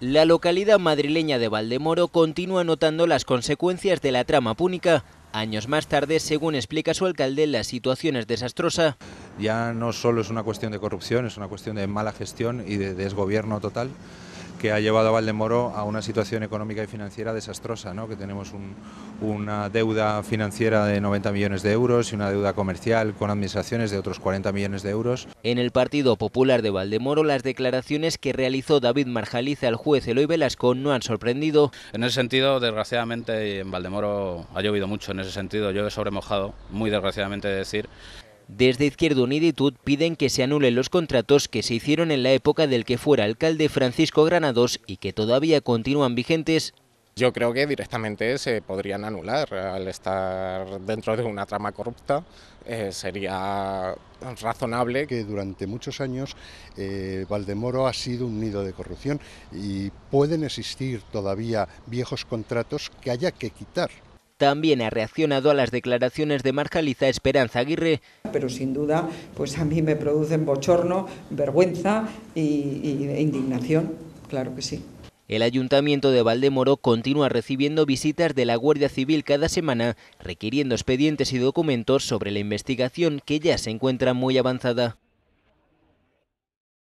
La localidad madrileña de Valdemoro continúa notando las consecuencias de la trama púnica. Años más tarde, según explica su alcalde, la situación es desastrosa. Ya no solo es una cuestión de corrupción, es una cuestión de mala gestión y de desgobierno total que ha llevado a Valdemoro a una situación económica y financiera desastrosa, ¿no? que tenemos una deuda financiera de 90 millones de euros y una deuda comercial con administraciones de otros 40 millones de euros. En el Partido Popular de Valdemoro, las declaraciones que realizó David Marjaliza al juez Eloy Velasco no han sorprendido. En ese sentido, desgraciadamente, en Valdemoro ha llovido mucho, en ese sentido, llueve sobremojado, muy desgraciadamente decir. Desde Izquierda Uniditud piden que se anulen los contratos que se hicieron en la época del que fuera alcalde Francisco Granados y que todavía continúan vigentes yo creo que directamente se podrían anular al estar dentro de una trama corrupta. Eh, sería razonable que durante muchos años eh, Valdemoro ha sido un nido de corrupción y pueden existir todavía viejos contratos que haya que quitar también ha reaccionado a las declaraciones de Marjaliza Esperanza Aguirre. Pero sin duda, pues a mí me producen bochorno, vergüenza e indignación, claro que sí. El ayuntamiento de Valdemoro continúa recibiendo visitas de la Guardia Civil cada semana, requiriendo expedientes y documentos sobre la investigación que ya se encuentra muy avanzada.